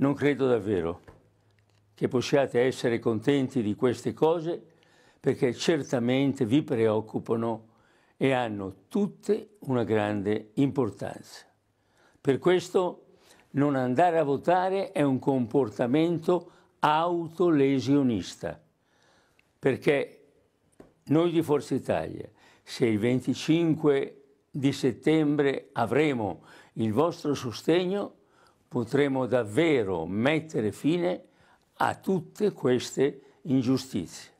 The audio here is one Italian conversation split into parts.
Non credo davvero che possiate essere contenti di queste cose perché certamente vi preoccupano e hanno tutte una grande importanza. Per questo non andare a votare è un comportamento autolesionista, perché noi di Forza Italia, se il 25 di settembre avremo il vostro sostegno, potremo davvero mettere fine a tutte queste ingiustizie.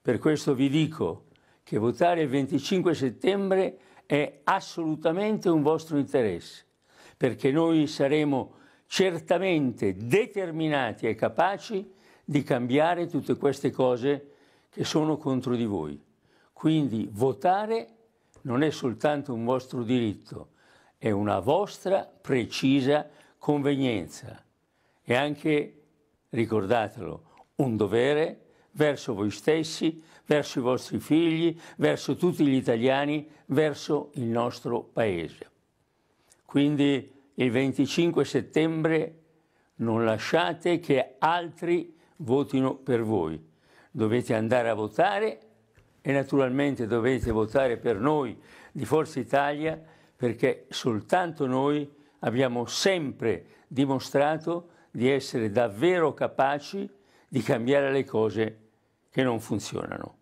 Per questo vi dico che votare il 25 settembre è assolutamente un vostro interesse, perché noi saremo certamente determinati e capaci di cambiare tutte queste cose che sono contro di voi. Quindi votare non è soltanto un vostro diritto, è una vostra precisa convenienza e anche, ricordatelo, un dovere verso voi stessi, verso i vostri figli, verso tutti gli italiani, verso il nostro Paese. Quindi il 25 settembre non lasciate che altri votino per voi. Dovete andare a votare e naturalmente dovete votare per noi di Forza Italia perché soltanto noi abbiamo sempre dimostrato di essere davvero capaci di cambiare le cose che non funzionano.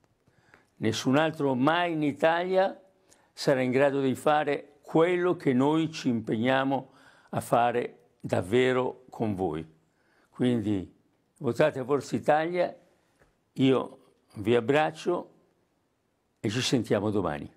Nessun altro mai in Italia sarà in grado di fare quello che noi ci impegniamo a fare davvero con voi. Quindi votate Forza Italia, io vi abbraccio e ci sentiamo domani.